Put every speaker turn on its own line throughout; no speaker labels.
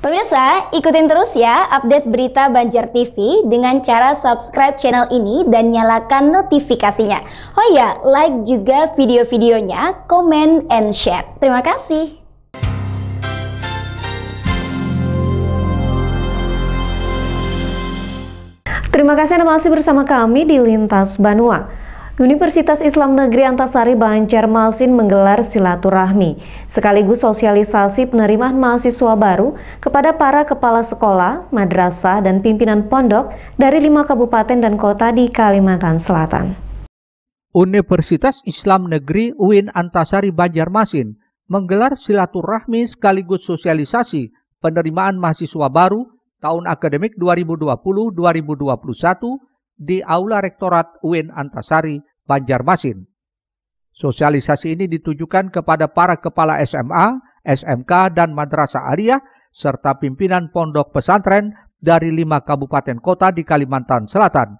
Pemirsa, ikutin terus ya update berita Banjar TV dengan cara subscribe channel ini dan nyalakan notifikasinya. Oh ya, like juga video-videonya, comment and share. Terima kasih. Terima kasih Anda masih bersama kami di Lintas Banua. Universitas Islam Negeri Antasari Banjarmasin menggelar silaturahmi sekaligus sosialisasi penerimaan mahasiswa baru kepada para kepala sekolah, madrasah, dan pimpinan pondok dari lima kabupaten dan kota di Kalimantan Selatan.
Universitas Islam Negeri UIN Antasari Banjarmasin menggelar silaturahmi sekaligus sosialisasi penerimaan mahasiswa baru tahun akademik 2020-2021 di Aula Rektorat UIN Antasari Banjarmasin. Sosialisasi ini ditujukan kepada para kepala SMA, SMK, dan madrasah aliyah serta pimpinan pondok pesantren dari lima kabupaten kota di Kalimantan Selatan,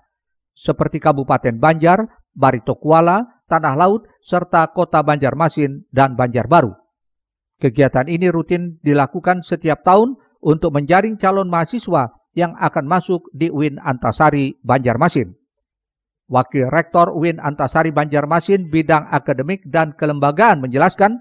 seperti Kabupaten Banjar, Barito Kuala, Tanah Laut, serta Kota Banjarmasin dan Banjarbaru. Kegiatan ini rutin dilakukan setiap tahun untuk menjaring calon mahasiswa yang akan masuk di UIN Antasari, Banjarmasin. Wakil Rektor Win Antasari Banjarmasin bidang akademik dan kelembagaan menjelaskan,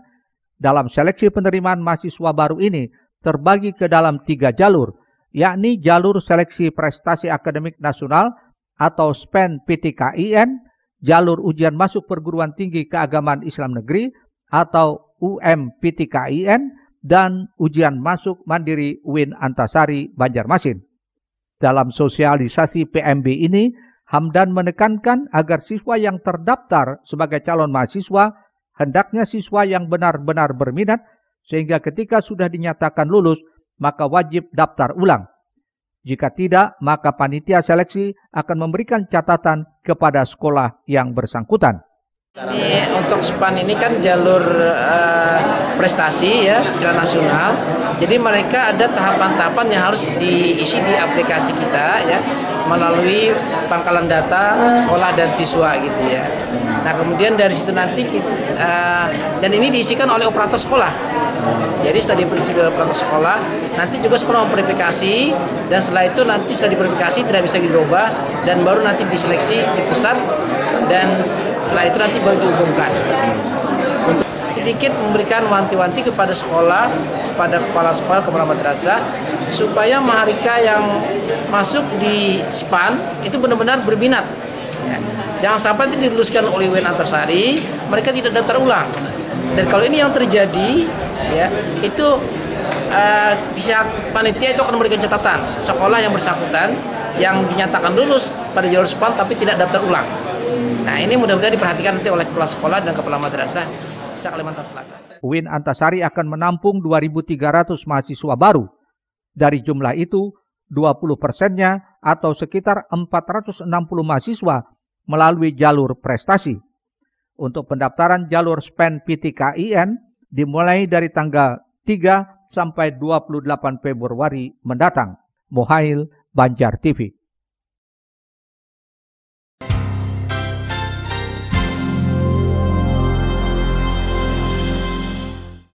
dalam seleksi penerimaan mahasiswa baru ini terbagi ke dalam tiga jalur, yakni jalur seleksi prestasi akademik nasional atau SPEN PTKIN, jalur ujian masuk perguruan tinggi keagamaan Islam negeri atau UMPTKIN, dan ujian masuk mandiri Win Antasari Banjarmasin. Dalam sosialisasi PMB ini, Hamdan menekankan agar siswa yang terdaftar sebagai calon mahasiswa hendaknya siswa yang benar-benar berminat sehingga ketika sudah dinyatakan lulus maka wajib daftar ulang. Jika tidak, maka panitia seleksi akan memberikan catatan kepada sekolah yang bersangkutan.
Ini untuk SPAN ini kan jalur uh, prestasi ya secara nasional. Jadi mereka ada tahapan-tahapan yang harus diisi di aplikasi kita ya melalui pangkalan data sekolah dan siswa gitu ya. Nah kemudian dari situ nanti kita, uh, eh, dan ini diisikan oleh operator sekolah. Jadi setelah studi oleh operator sekolah, nanti juga sekolah memverifikasi dan setelah itu nanti setelah diverifikasi tidak bisa diubah dan baru nanti diseleksi di pusat dan setelah itu nanti baru diumumkan sedikit memberikan wanti-wanti kepada sekolah, kepada kepala sekolah, kepala madrasah, supaya maharika yang masuk di SPAN itu benar-benar berminat. Ya. Jangan sampai itu diluluskan oleh Wen Antasari, mereka tidak daftar ulang. Dan kalau ini yang terjadi, ya itu uh, pihak panitia itu akan memberikan catatan sekolah yang bersangkutan yang dinyatakan lulus pada jalur SPAN tapi tidak daftar ulang. Nah ini mudah-mudahan diperhatikan nanti oleh kepala sekolah dan kepala madrasah Indonesia Kalimantan Selatan.
UIN Antasari akan menampung 2.300 mahasiswa baru. Dari jumlah itu, 20 persennya atau sekitar 460 mahasiswa melalui jalur prestasi. Untuk pendaftaran jalur SPEN PTKIN dimulai dari tanggal 3 sampai 28 Februari mendatang. Mohail Banjar TV.